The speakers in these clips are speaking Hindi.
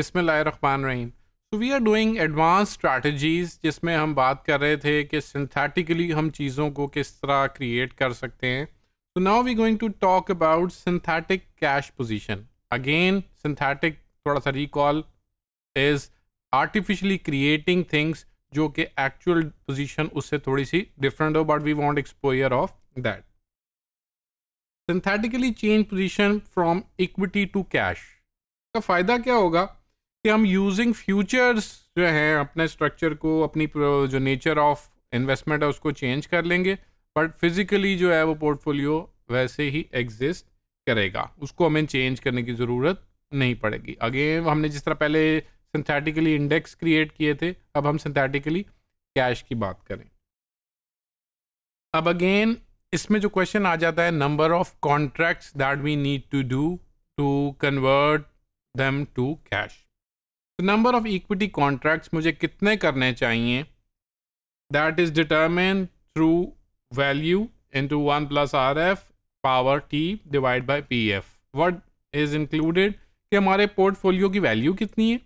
बिसमीम so we are doing advance strategies जिसमें हम बात कर रहे थे कि सिंथेटिकली हम चीज़ों को किस तरह क्रिएट कर सकते हैं so now we going to talk about synthetic cash position again synthetic थोड़ा सा recall is artificially creating things जो कि एक्चुअल पोजीशन उससे थोड़ी सी डिफरेंट हो but we want exposure of that synthetically change position from equity to cash का फ़ायदा क्या होगा कि हम यूजिंग फ्यूचर्स जो है अपने स्ट्रक्चर को अपनी जो नेचर ऑफ इन्वेस्टमेंट है उसको चेंज कर लेंगे बट फिजिकली जो है वो पोर्टफोलियो वैसे ही एग्जिस्ट करेगा उसको हमें चेंज करने की ज़रूरत नहीं पड़ेगी अगेन हमने जिस तरह पहले सिंथेटिकली इंडेक्स क्रिएट किए थे अब हम सिंथेटिकली कैश की बात करें अब अगेन इसमें जो क्वेश्चन आ जाता है number of contracts that we need to do to convert them to cash तो नंबर ऑफ इक्विटी कॉन्ट्रैक्ट्स मुझे कितने करने चाहिए that is determine through value to one plus R F power T divide by P F what is included कि हमारे पोर्टफोलियो की वैल्यू कितनी है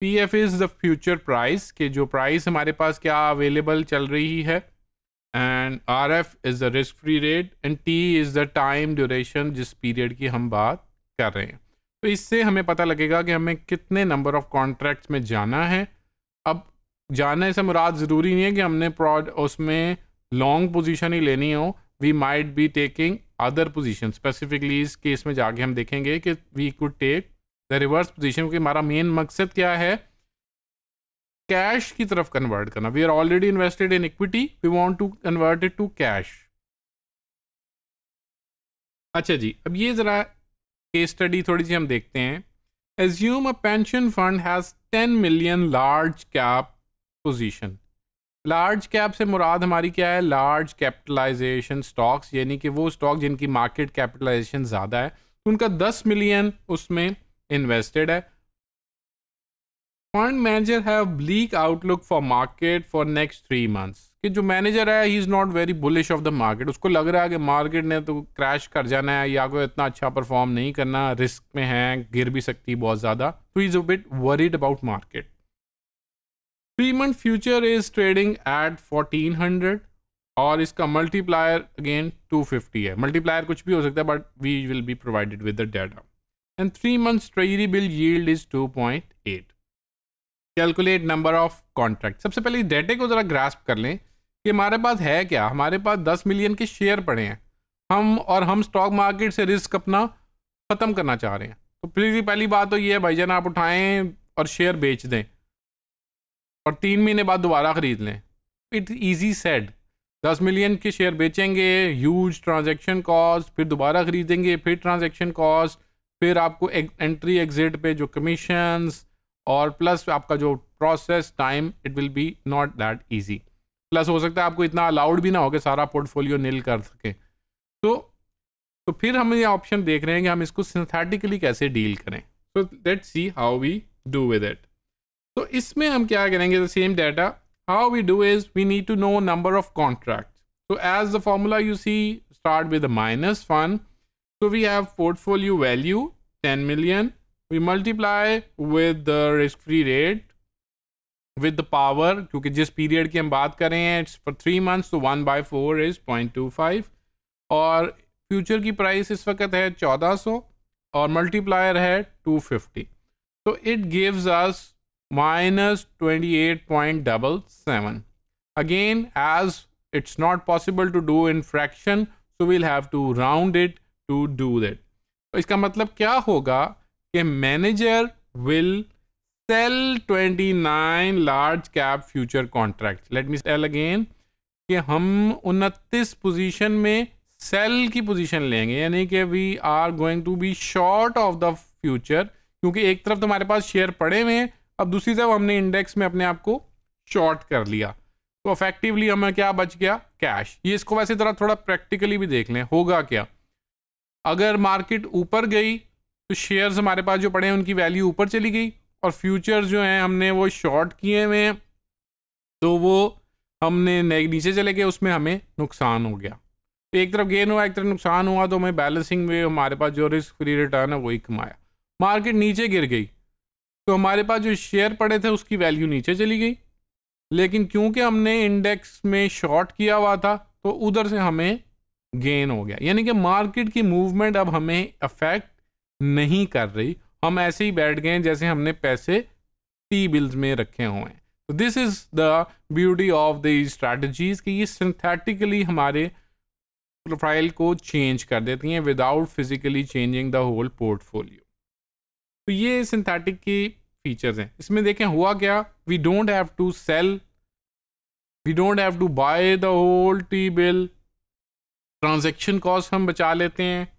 P F is the future price कि जो प्राइस हमारे पास क्या अवेलेबल चल रही है and R F is the risk free rate and T is the time duration जिस पीरियड की हम बात कर रहे हैं तो इससे हमें पता लगेगा कि हमें कितने नंबर ऑफ कॉन्ट्रैक्ट्स में जाना है अब जाने से मुराद ज़रूरी नहीं है कि हमने प्रॉड उसमें लॉन्ग पोजीशन ही लेनी हो we might be taking other position specifically इस केस में जाके हम देखेंगे कि we could take the reverse position क्योंकि हमारा मेन मकसद क्या है कैश की तरफ कन्वर्ट करना we are already invested in equity we want to convert it to cash अच्छा जी अब ये ज़रा केस स्टडी थोड़ी सी हम देखते हैं assume a pension fund has ten million large cap position large cap से मुराद हमारी क्या है लार्ज कैपिटलाइजेशन स्टॉक्स यानी कि वो स्टॉक जिनकी मार्केट कैपिटलाइजेशन ज़्यादा है उनका दस मिलियन उसमें इन्वेस्टेड है fund manager have bleak outlook for market for next three months कि जो मैनेजर है he is not very bullish of the market उसको लग रहा है कि मार्केट ने तो क्रैश कर जाना है या कोई इतना अच्छा परफॉर्म नहीं करना रिस्क में है गिर भी सकती है बहुत ज़्यादा तो is a bit worried about market three month future is trading at fourteen hundred और इसका मल्टीप्लायर अगेन 250 है मल्टीप्लायर कुछ भी हो सकता है but we will be provided with the data and three months treasury bill yield is 2.8 calculate number of contract सबसे पहले इस डेटे को ज़रा ग्रास्प कर लें कि हमारे पास है क्या हमारे पास दस मिलियन के शेयर पड़े हैं हम और हम स्टॉक मार्केट से रिस्क अपना ख़त्म करना चाह रहे हैं तो प्लीज़ पहली बात तो ये है जान आप उठाएं और शेयर बेच दें और तीन महीने बाद दोबारा ख़रीद लें इट ईजी सेड दस मिलियन के शेयर बेचेंगे ह्यूज ट्रांजैक्शन कॉस्ट फिर दोबारा ख़रीदेंगे फिर ट्रांजैक्शन कॉस्ट फिर आपको एक, एंट्री एग्जिट पे जो कमीशंस और प्लस आपका जो process time it will be not that easy plus हो सकता है आपको इतना अलाउड भी ना हो कि सारा पोर्टफोलियो नील कर सके तो तो फिर हम ये ऑप्शन देख रहे हैं कि हम इसको सिंथेटिकली कैसे डील करें so let see how we do with it तो इसमें हम क्या करेंगे the same data how we do is we need to know number of contract तो as the formula you see start with minus one so we have portfolio value ten million we multiply with the risk free rate with the power क्योंकि जिस पीरियड की हम बात कर रहे हैं इट्स फॉर थ्री मंथ्स तो one by four is point two five और फ्यूचर की प्राइस इस वक्त है चौदह सौ और मल्टीप्लायर है टू फिफ्टी तो it gives us minus twenty eight point double seven again as it's not possible to do in fraction so we'll have to round it to do that इसका मतलब क्या होगा कि manager will twenty 29 large cap future contract let me sell again कि हम उनतीस पोजीशन में सेल की पोजीशन लेंगे यानी कि we are going to be short of the future क्योंकि एक तरफ तो हमारे पास शेयर पड़े हुए हैं अब दूसरी तरफ हमने इंडेक्स में अपने आप को शॉर्ट कर लिया तो अफेक्टिवली हमें क्या बच गया कैश ये इसको वैसे तरह थोड़ा प्रैक्टिकली भी देख लें होगा क्या अगर मार्केट ऊपर गई तो शेयर्स हमारे पास जो पड़े हैं उनकी वैल्यू ऊपर चली गई और फ्यूचर जो हैं हमने वो शॉर्ट किए हुए हैं तो वो हमने नीचे चले गए उसमें हमें नुकसान हो गया तो एक तरफ गेन हुआ एक तरफ नुकसान हुआ तो हमें बैलेंसिंग में हमारे पास जो रिस्क फ्री रिटर्न है वही कमाया मार्केट नीचे गिर गई तो हमारे पास जो शेयर पड़े थे उसकी वैल्यू नीचे चली गई लेकिन क्योंकि हमने इंडेक्स में शॉर्ट किया हुआ था तो उधर से हमें गेन हो गया यानी कि मार्केट की मूवमेंट अब हमें अफेक्ट नहीं कर रही हम ऐसे ही बैठ गए जैसे हमने पैसे टी बिल्स में रखे हुए हैं तो this is the beauty of the strategies कि ये सिंथेटिकली हमारे प्रोफाइल को चेंज कर देती हैं without physically changing the whole portfolio तो ये सिंथेटिक की फीचर्स हैं इसमें देखें हुआ क्या we don't have to sell we don't have to buy the whole T bill transaction cost हम बचा लेते हैं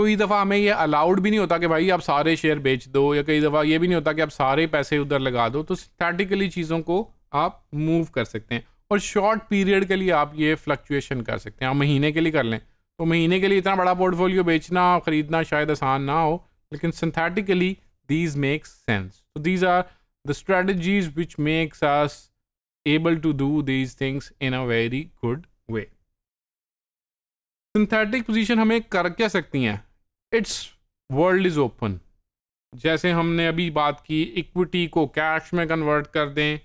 कई तो दफ़ा हमें ये अलाउड भी नहीं होता कि भाई आप सारे शेयर बेच दो या कई दफ़ा ये भी नहीं होता कि आप सारे पैसे उधर लगा दो तो स्टैटिकली चीज़ों को आप मूव कर सकते हैं और शॉर्ट पीरियड के लिए आप ये फ्लक्चुएशन कर सकते हैं आप महीने के लिए कर लें तो महीने के लिए इतना बड़ा पोर्टफोलियो बेचना ख़रीदना शायद आसान ना हो लेकिन सिंथेटिकली दीज मेक सेंस तो these are the strategies which makes us able to do these things in a very good way synthetic position हमें कर क्या सकती हैं इट्स वर्ल्ड इज ओपन जैसे हमने अभी बात की इक्विटी को कैश में कन्वर्ट कर दें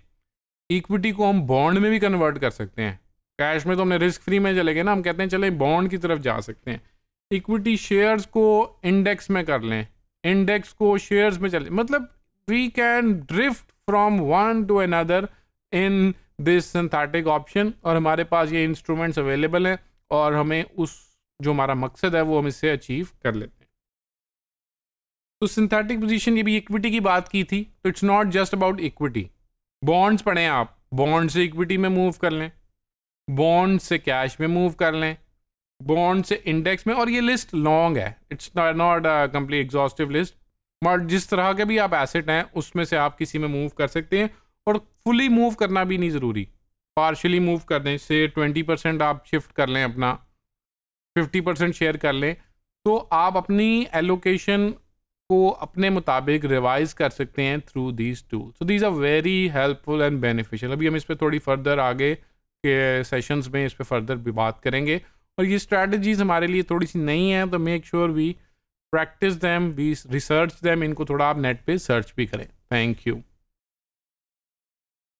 इक्विटी को हम बॉन्ड में भी कन्वर्ट कर सकते हैं कैश में तो हमने रिस्क फ्री में चले गए ना हम कहते हैं चले बॉन्ड की तरफ जा सकते हैं इक्विटी शेयर्स को इंडेक्स में कर लें इंडेक्स को शेयर्स में चले मतलब we can drift from one to another in this synthetic option और हमारे पास ये इंस्ट्रूमेंट्स अवेलेबल हैं और हमें उस जो हमारा मकसद है वो हम इससे अचीव कर लेते हैं तो सिंथेटिक पोजीशन ये भी इक्विटी की बात की थी तो it's not just about equity bonds पढ़ें आप बॉन्ड से इक्विटी में मूव कर लें बॉन्ड से कैश में मूव कर लें बॉन्ड से इंडेक्स में और ये लिस्ट लॉन्ग है it's not complete exhaustive list but जिस तरह के भी आप एसेट हैं उसमें से आप किसी में मूव कर सकते हैं और फुली मूव करना भी नहीं ज़रूरी पार्शली मूव कर दें से ट्वेंटी परसेंट आप शिफ्ट कर लें अपना फिफ्टी परसेंट शेयर कर लें तो आप अपनी एलोकेशन को अपने मुताबिक रिवाइज कर सकते हैं through these tool so these are very helpful and beneficial अभी हम इस पर थोड़ी फर्दर आगे के सेशंस में इस पर फर्दर भी बात करेंगे और ये स्ट्रैटेजीज हमारे लिए थोड़ी सी नई हैं तो make sure we practice them we research them इनको थोड़ा आप नेट पर सर्च भी करें थैंक यू